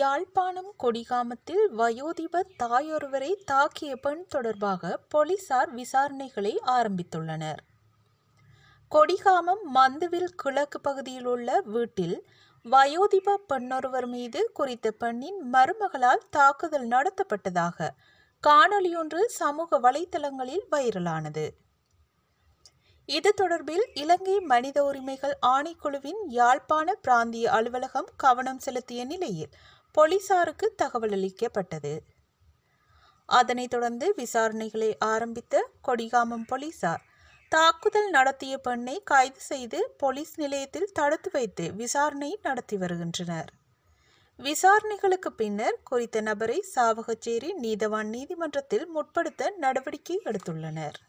யாழ்ப்பாணம் கொடிகாமத்தில் வயோதிப தாயொருவரை தாக்கிய பெண் தொடர்பாக போலீசார் விசாரணைகளை ஆரம்பித்துள்ளனர் கொடிகாமம் மந்துவில் கிழக்கு பகுதியில் உள்ள வீட்டில் வயோதிப பெண்ணொருவர் மீது குறித்த பெண்ணின் மருமகளால் தாக்குதல் நடத்தப்பட்டதாக காணொலியொன்று சமூக வலைதளங்களில் வைரலானது இது தொடர்பில் இலங்கை மனித உரிமைகள் ஆணைக்குழுவின் யாழ்ப்பாண பிராந்திய அலுவலகம் கவனம் செலுத்திய நிலையில் போலீசாருக்கு தகவல் அளிக்கப்பட்டது அதனைத் தொடர்ந்து விசாரணைகளை ஆரம்பித்த கொடிகாமம் போலீசார் தாக்குதல் நடத்திய பெண்ணை கைது செய்து போலீஸ் நிலையத்தில் தடுத்து வைத்து விசாரணை நடத்தி வருகின்றனர் விசாரணைகளுக்கு பின்னர் குறித்த நபரை சாவகச்சேரி நீதவான் நீதிமன்றத்தில் முற்படுத்த நடவடிக்கை எடுத்துள்ளனர்